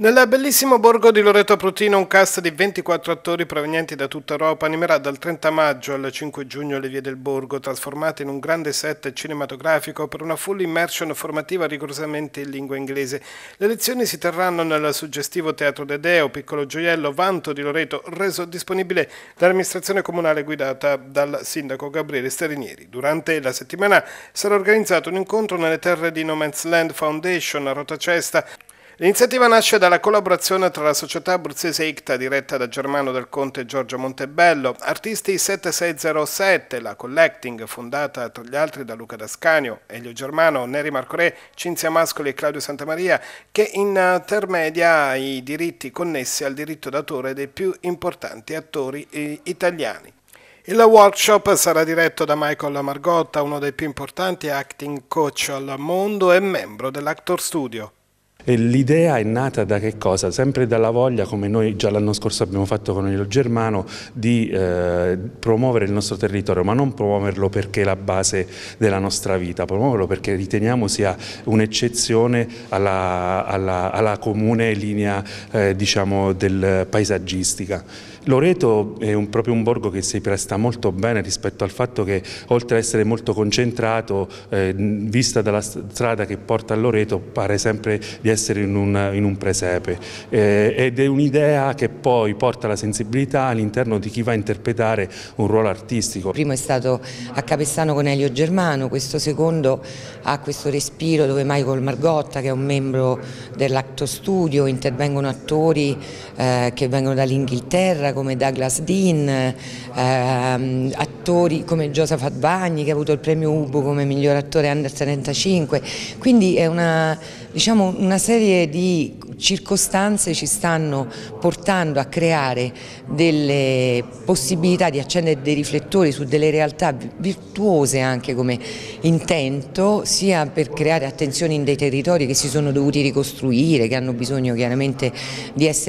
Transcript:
Nel bellissimo borgo di Loreto Prutino un cast di 24 attori provenienti da tutta Europa animerà dal 30 maggio al 5 giugno le vie del borgo, trasformate in un grande set cinematografico per una full immersion formativa rigorosamente in lingua inglese. Le lezioni si terranno nel suggestivo Teatro Dedeo, piccolo gioiello vanto di Loreto, reso disponibile dall'amministrazione comunale guidata dal sindaco Gabriele Sterinieri. Durante la settimana sarà organizzato un incontro nelle terre di No Man's Land Foundation a Rotacesta L'iniziativa nasce dalla collaborazione tra la società abruzzese ICTA diretta da Germano del Conte e Giorgio Montebello, Artisti 7607, la Collecting fondata tra gli altri da Luca Dascanio, Elio Germano, Neri Marcorè, Cinzia Mascoli e Claudio Santamaria, che intermedia i diritti connessi al diritto d'autore dei più importanti attori eh, italiani. Il workshop sarà diretto da Michael Margotta, uno dei più importanti acting coach al mondo e membro dell'Actor Studio. L'idea è nata da che cosa? Sempre dalla voglia, come noi già l'anno scorso abbiamo fatto con il Germano, di eh, promuovere il nostro territorio, ma non promuoverlo perché è la base della nostra vita, promuoverlo perché riteniamo sia un'eccezione alla, alla, alla, comune linea eh, diciamo, del paesaggistica. Loreto è un, proprio un borgo che si presta molto bene rispetto al fatto che oltre ad essere molto concentrato, eh, vista dalla strada che porta a Loreto, pare sempre di essere in un, in un presepe eh, ed è un'idea che poi porta la sensibilità all'interno di chi va a interpretare un ruolo artistico. Il primo è stato a Capestano con Elio Germano, questo secondo ha questo respiro dove Michael Margotta che è un membro dell'Acto Studio, intervengono attori eh, che vengono dall'Inghilterra come Douglas Dean, eh, attori come Joseph Advagni che ha avuto il premio Ubu come miglior attore under 35, quindi è una diciamo, una serie di circostanze ci stanno portando a creare delle possibilità di accendere dei riflettori su delle realtà virtuose anche come intento, sia per creare attenzione in dei territori che si sono dovuti ricostruire, che hanno bisogno chiaramente di essere